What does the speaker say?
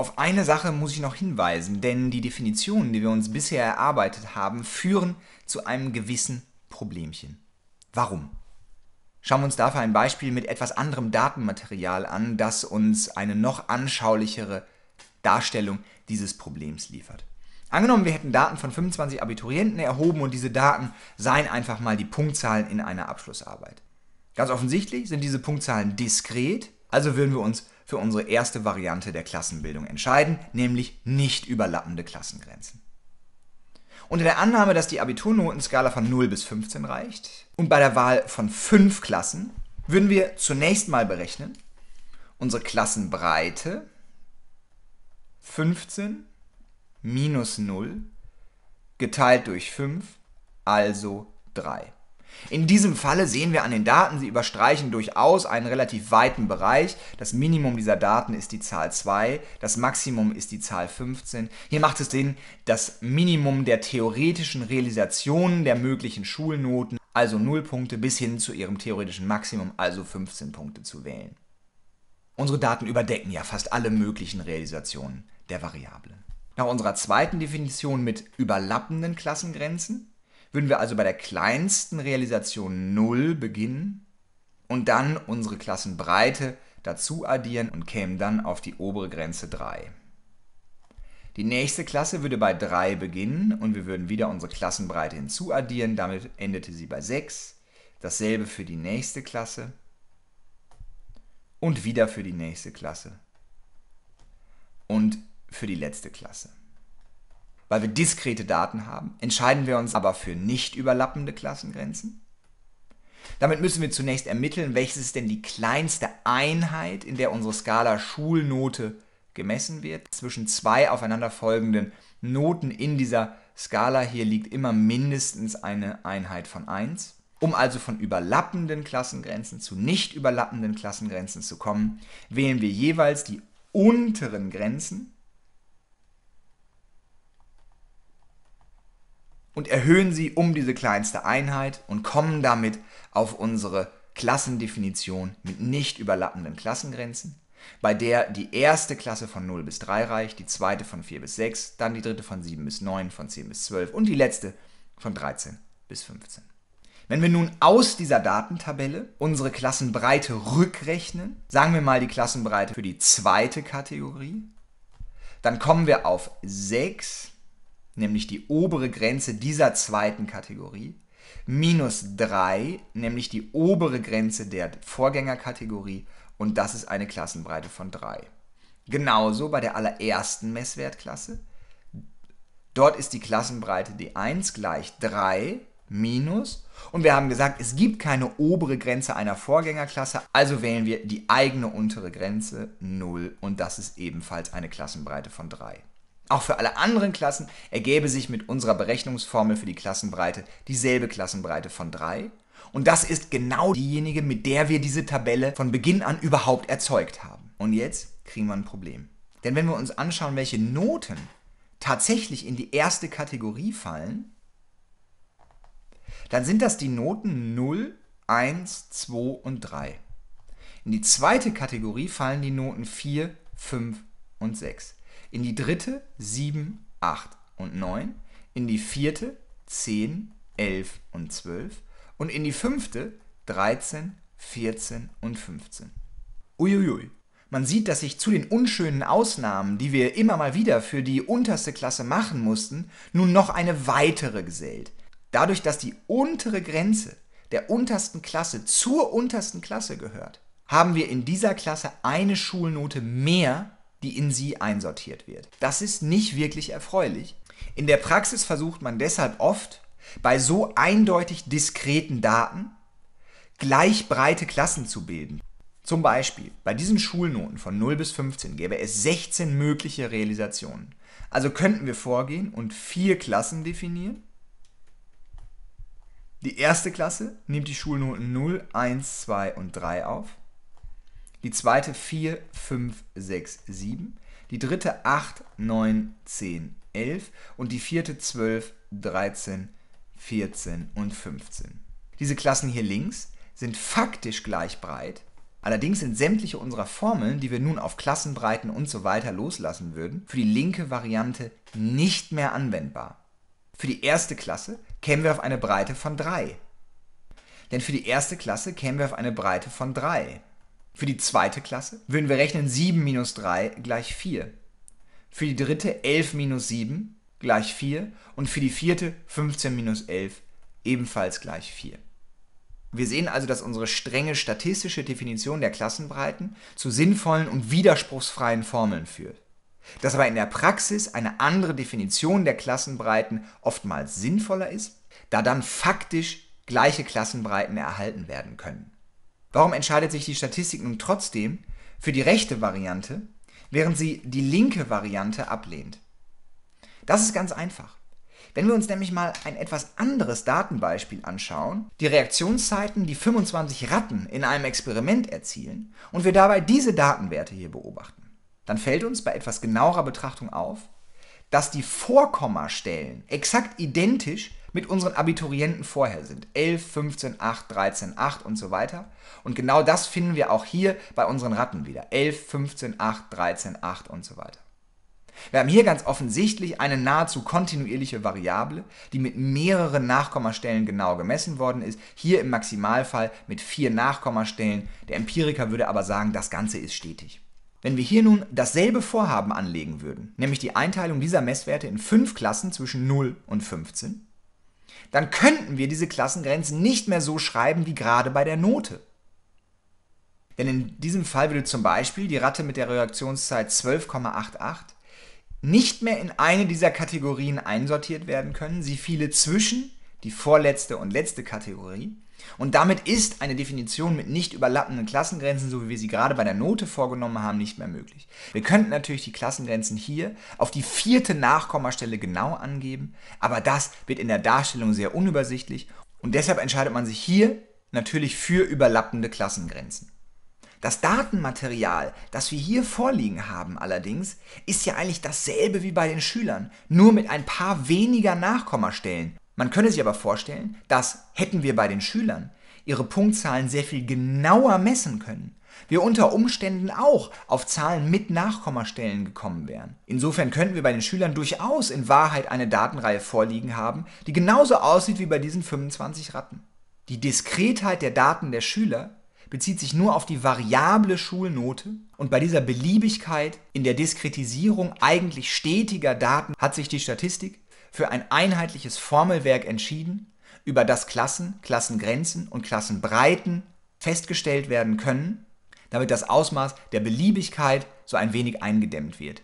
Auf eine Sache muss ich noch hinweisen, denn die Definitionen, die wir uns bisher erarbeitet haben, führen zu einem gewissen Problemchen. Warum? Schauen wir uns dafür ein Beispiel mit etwas anderem Datenmaterial an, das uns eine noch anschaulichere Darstellung dieses Problems liefert. Angenommen, wir hätten Daten von 25 Abiturienten erhoben und diese Daten seien einfach mal die Punktzahlen in einer Abschlussarbeit. Ganz offensichtlich sind diese Punktzahlen diskret, also würden wir uns für unsere erste Variante der Klassenbildung entscheiden, nämlich nicht überlappende Klassengrenzen. Unter der Annahme, dass die Abiturnotenskala von 0 bis 15 reicht und bei der Wahl von 5 Klassen würden wir zunächst mal berechnen unsere Klassenbreite 15 minus 0 geteilt durch 5, also 3. In diesem Falle sehen wir an den Daten, sie überstreichen durchaus einen relativ weiten Bereich. Das Minimum dieser Daten ist die Zahl 2, das Maximum ist die Zahl 15. Hier macht es Sinn, das Minimum der theoretischen Realisationen der möglichen Schulnoten, also 0 Punkte, bis hin zu ihrem theoretischen Maximum, also 15 Punkte zu wählen. Unsere Daten überdecken ja fast alle möglichen Realisationen der Variable. Nach unserer zweiten Definition mit überlappenden Klassengrenzen würden wir also bei der kleinsten Realisation 0 beginnen und dann unsere Klassenbreite dazu addieren und kämen dann auf die obere Grenze 3. Die nächste Klasse würde bei 3 beginnen und wir würden wieder unsere Klassenbreite hinzuaddieren, damit endete sie bei 6. Dasselbe für die nächste Klasse und wieder für die nächste Klasse und für die letzte Klasse weil wir diskrete Daten haben, entscheiden wir uns aber für nicht überlappende Klassengrenzen. Damit müssen wir zunächst ermitteln, welches ist denn die kleinste Einheit, in der unsere Skala Schulnote gemessen wird. Zwischen zwei aufeinanderfolgenden Noten in dieser Skala hier liegt immer mindestens eine Einheit von 1. Um also von überlappenden Klassengrenzen zu nicht überlappenden Klassengrenzen zu kommen, wählen wir jeweils die unteren Grenzen und erhöhen sie um diese kleinste Einheit und kommen damit auf unsere Klassendefinition mit nicht überlappenden Klassengrenzen, bei der die erste Klasse von 0 bis 3 reicht, die zweite von 4 bis 6, dann die dritte von 7 bis 9, von 10 bis 12 und die letzte von 13 bis 15. Wenn wir nun aus dieser Datentabelle unsere Klassenbreite rückrechnen, sagen wir mal die Klassenbreite für die zweite Kategorie, dann kommen wir auf 6 nämlich die obere Grenze dieser zweiten Kategorie, minus 3, nämlich die obere Grenze der Vorgängerkategorie und das ist eine Klassenbreite von 3. Genauso bei der allerersten Messwertklasse. Dort ist die Klassenbreite D1 gleich 3 minus und wir haben gesagt, es gibt keine obere Grenze einer Vorgängerklasse, also wählen wir die eigene untere Grenze 0 und das ist ebenfalls eine Klassenbreite von 3. Auch für alle anderen Klassen ergäbe sich mit unserer Berechnungsformel für die Klassenbreite dieselbe Klassenbreite von 3. Und das ist genau diejenige, mit der wir diese Tabelle von Beginn an überhaupt erzeugt haben. Und jetzt kriegen wir ein Problem. Denn wenn wir uns anschauen, welche Noten tatsächlich in die erste Kategorie fallen, dann sind das die Noten 0, 1, 2 und 3. In die zweite Kategorie fallen die Noten 4, 5 und 6 in die dritte 7, 8 und 9, in die vierte 10, 11 und 12 und in die fünfte 13, 14 und 15. Uiuiui. Man sieht, dass sich zu den unschönen Ausnahmen, die wir immer mal wieder für die unterste Klasse machen mussten, nun noch eine weitere gesellt. Dadurch, dass die untere Grenze der untersten Klasse zur untersten Klasse gehört, haben wir in dieser Klasse eine Schulnote mehr die in sie einsortiert wird. Das ist nicht wirklich erfreulich. In der Praxis versucht man deshalb oft, bei so eindeutig diskreten Daten gleich breite Klassen zu bilden. Zum Beispiel, bei diesen Schulnoten von 0 bis 15 gäbe es 16 mögliche Realisationen. Also könnten wir vorgehen und vier Klassen definieren. Die erste Klasse nimmt die Schulnoten 0, 1, 2 und 3 auf die zweite 4, 5, 6, 7, die dritte 8, 9, 10, 11 und die vierte 12, 13, 14 und 15. Diese Klassen hier links sind faktisch gleich breit, allerdings sind sämtliche unserer Formeln, die wir nun auf Klassenbreiten und so weiter loslassen würden, für die linke Variante nicht mehr anwendbar. Für die erste Klasse kämen wir auf eine Breite von 3. Denn für die erste Klasse kämen wir auf eine Breite von 3. Für die zweite Klasse würden wir rechnen 7 minus 3 gleich 4. Für die dritte 11 minus 7 gleich 4 und für die vierte 15 minus 11 ebenfalls gleich 4. Wir sehen also, dass unsere strenge statistische Definition der Klassenbreiten zu sinnvollen und widerspruchsfreien Formeln führt. Dass aber in der Praxis eine andere Definition der Klassenbreiten oftmals sinnvoller ist, da dann faktisch gleiche Klassenbreiten erhalten werden können. Warum entscheidet sich die Statistik nun trotzdem für die rechte Variante, während sie die linke Variante ablehnt? Das ist ganz einfach. Wenn wir uns nämlich mal ein etwas anderes Datenbeispiel anschauen, die Reaktionszeiten, die 25 Ratten in einem Experiment erzielen und wir dabei diese Datenwerte hier beobachten, dann fällt uns bei etwas genauerer Betrachtung auf, dass die Vorkommastellen exakt identisch mit unseren Abiturienten vorher sind. 11, 15, 8, 13, 8 und so weiter. Und genau das finden wir auch hier bei unseren Ratten wieder. 11, 15, 8, 13, 8 und so weiter. Wir haben hier ganz offensichtlich eine nahezu kontinuierliche Variable, die mit mehreren Nachkommastellen genau gemessen worden ist. Hier im Maximalfall mit vier Nachkommastellen. Der Empiriker würde aber sagen, das Ganze ist stetig. Wenn wir hier nun dasselbe Vorhaben anlegen würden, nämlich die Einteilung dieser Messwerte in fünf Klassen zwischen 0 und 15, dann könnten wir diese Klassengrenzen nicht mehr so schreiben wie gerade bei der Note. Denn in diesem Fall würde zum Beispiel die Ratte mit der Reaktionszeit 12,88 nicht mehr in eine dieser Kategorien einsortiert werden können. Sie fiele zwischen die vorletzte und letzte Kategorie und damit ist eine Definition mit nicht überlappenden Klassengrenzen, so wie wir sie gerade bei der Note vorgenommen haben, nicht mehr möglich. Wir könnten natürlich die Klassengrenzen hier auf die vierte Nachkommastelle genau angeben, aber das wird in der Darstellung sehr unübersichtlich und deshalb entscheidet man sich hier natürlich für überlappende Klassengrenzen. Das Datenmaterial, das wir hier vorliegen haben allerdings, ist ja eigentlich dasselbe wie bei den Schülern, nur mit ein paar weniger Nachkommastellen man könne sich aber vorstellen, dass, hätten wir bei den Schülern ihre Punktzahlen sehr viel genauer messen können, wir unter Umständen auch auf Zahlen mit Nachkommastellen gekommen wären. Insofern könnten wir bei den Schülern durchaus in Wahrheit eine Datenreihe vorliegen haben, die genauso aussieht wie bei diesen 25 Ratten. Die Diskretheit der Daten der Schüler bezieht sich nur auf die variable Schulnote und bei dieser Beliebigkeit in der Diskretisierung eigentlich stetiger Daten hat sich die Statistik für ein einheitliches Formelwerk entschieden, über das Klassen, Klassengrenzen und Klassenbreiten festgestellt werden können, damit das Ausmaß der Beliebigkeit so ein wenig eingedämmt wird.